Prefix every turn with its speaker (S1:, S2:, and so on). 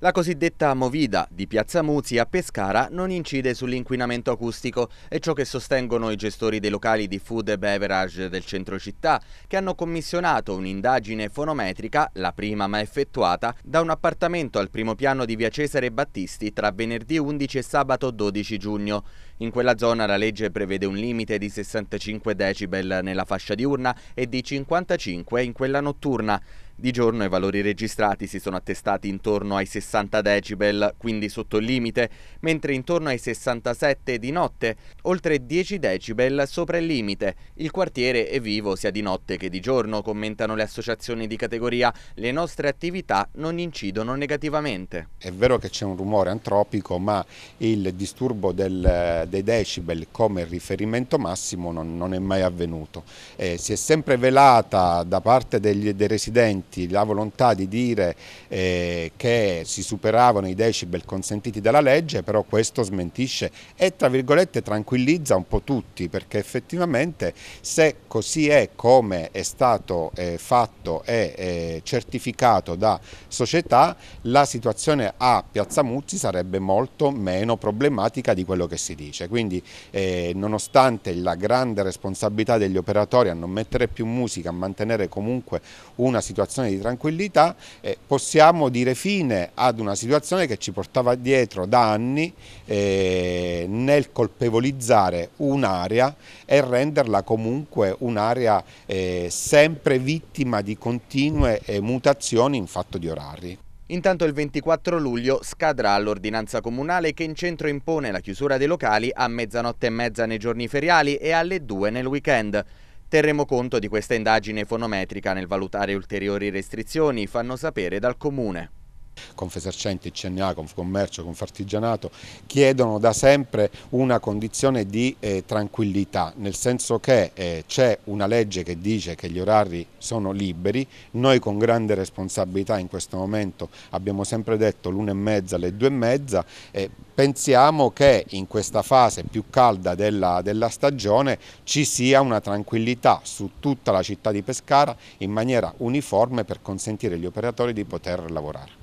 S1: La cosiddetta movida di Piazza Muzzi a Pescara non incide sull'inquinamento acustico, è ciò che sostengono i gestori dei locali di food e beverage del centro città, che hanno commissionato un'indagine fonometrica, la prima mai effettuata, da un appartamento al primo piano di via Cesare Battisti tra venerdì 11 e sabato 12 giugno. In quella zona la legge prevede un limite di 65 decibel nella fascia diurna e di 55 in quella notturna. Di giorno i valori registrati si sono attestati intorno ai 60 decibel, quindi sotto il limite, mentre intorno ai 67 di notte, oltre 10 decibel sopra il limite. Il quartiere è vivo sia di notte che di giorno, commentano le associazioni di categoria. Le nostre attività non incidono
S2: negativamente. È vero che c'è un rumore antropico, ma il disturbo del, dei decibel come riferimento massimo non, non è mai avvenuto. Eh, si è sempre velata da parte degli, dei residenti avanti la volontà di dire eh, che si superavano i decibel consentiti dalla legge, però questo smentisce e tra virgolette tranquillizza un po' tutti, perché effettivamente se così è come è stato eh, fatto e eh, certificato da società, la situazione a Piazza Muzzi sarebbe molto meno problematica di quello che si dice. Quindi eh, nonostante la grande responsabilità degli operatori a non mettere più musica, a mantenere comunque una situazione situazione di tranquillità eh, possiamo dire fine ad una situazione che ci portava dietro da anni eh, nel colpevolizzare un'area e renderla comunque un'area eh, sempre vittima di continue mutazioni in fatto di orari.
S1: Intanto il 24 luglio scadrà l'ordinanza comunale che in centro impone la chiusura dei locali a mezzanotte e mezza nei giorni feriali e alle due nel weekend. Terremo conto di questa indagine fonometrica nel valutare ulteriori restrizioni, fanno sapere dal Comune.
S2: Confesercenti, CNA, Confcommercio, Confartigianato chiedono da sempre una condizione di eh, tranquillità, nel senso che eh, c'è una legge che dice che gli orari sono liberi, noi con grande responsabilità in questo momento abbiamo sempre detto l'una e mezza le due e mezza, eh, pensiamo che in questa fase più calda della, della stagione ci sia una tranquillità su tutta la città di Pescara in maniera uniforme per consentire agli operatori di poter lavorare.